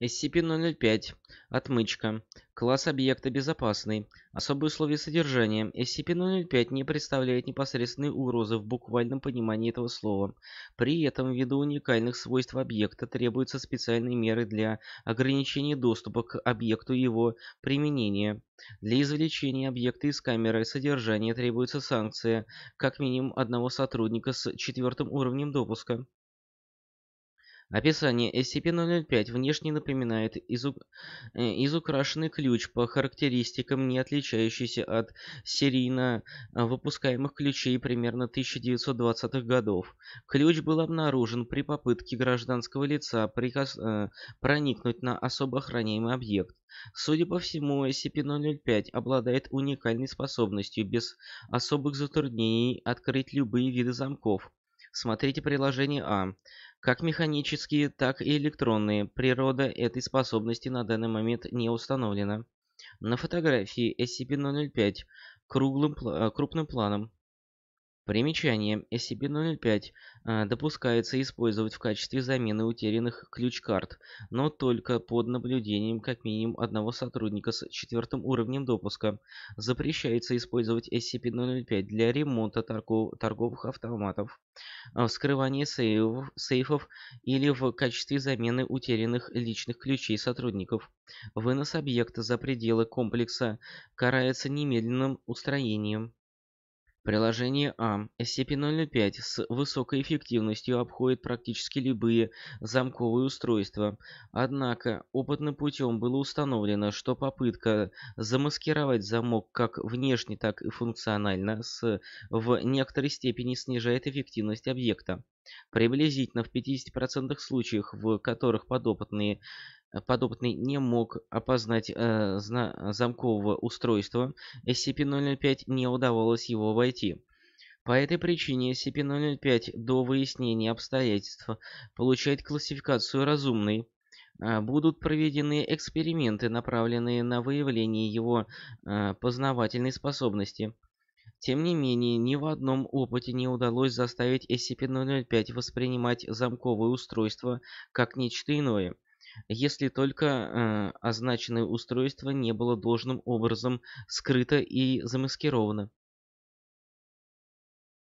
SCP-005. Отмычка. Класс объекта безопасный. Особые условия содержания. SCP-005 не представляет непосредственной угрозы в буквальном понимании этого слова. При этом, ввиду уникальных свойств объекта, требуются специальные меры для ограничения доступа к объекту и его применения. Для извлечения объекта из камеры содержания требуется санкция как минимум одного сотрудника с четвертым уровнем допуска. Описание SCP-005 внешне напоминает изу... Э, изукрашенный ключ по характеристикам, не отличающийся от серийно э, выпускаемых ключей примерно 1920-х годов. Ключ был обнаружен при попытке гражданского лица прикос... Э, проникнуть на особо охраняемый объект. Судя по всему, SCP-005 обладает уникальной способностью без особых затруднений открыть любые виды замков. Смотрите приложение А. Как механические, так и электронные. Природа этой способности на данный момент не установлена. На фотографии SCP-005 круглым, крупным планом Примечание. SCP-005 э, допускается использовать в качестве замены утерянных ключ-карт, но только под наблюдением как минимум одного сотрудника с четвертым уровнем допуска. Запрещается использовать SCP-005 для ремонта торгов торговых автоматов, э, вскрывания сейфов, сейфов или в качестве замены утерянных личных ключей сотрудников. Вынос объекта за пределы комплекса карается немедленным устроением. Приложение А scp 0.5 с высокой эффективностью обходит практически любые замковые устройства. Однако, опытным путем было установлено, что попытка замаскировать замок как внешне, так и функционально с, в некоторой степени снижает эффективность объекта. Приблизительно в 50% случаях, в которых подопытные Э, подопытный не мог опознать э, зна замкового устройства, SCP-005 не удавалось его войти. По этой причине SCP-005 до выяснения обстоятельств получает классификацию «разумный». А, будут проведены эксперименты, направленные на выявление его э, познавательной способности. Тем не менее, ни в одном опыте не удалось заставить SCP-005 воспринимать замковое устройство как нечто иное – если только э, означенное устройство не было должным образом скрыто и замаскировано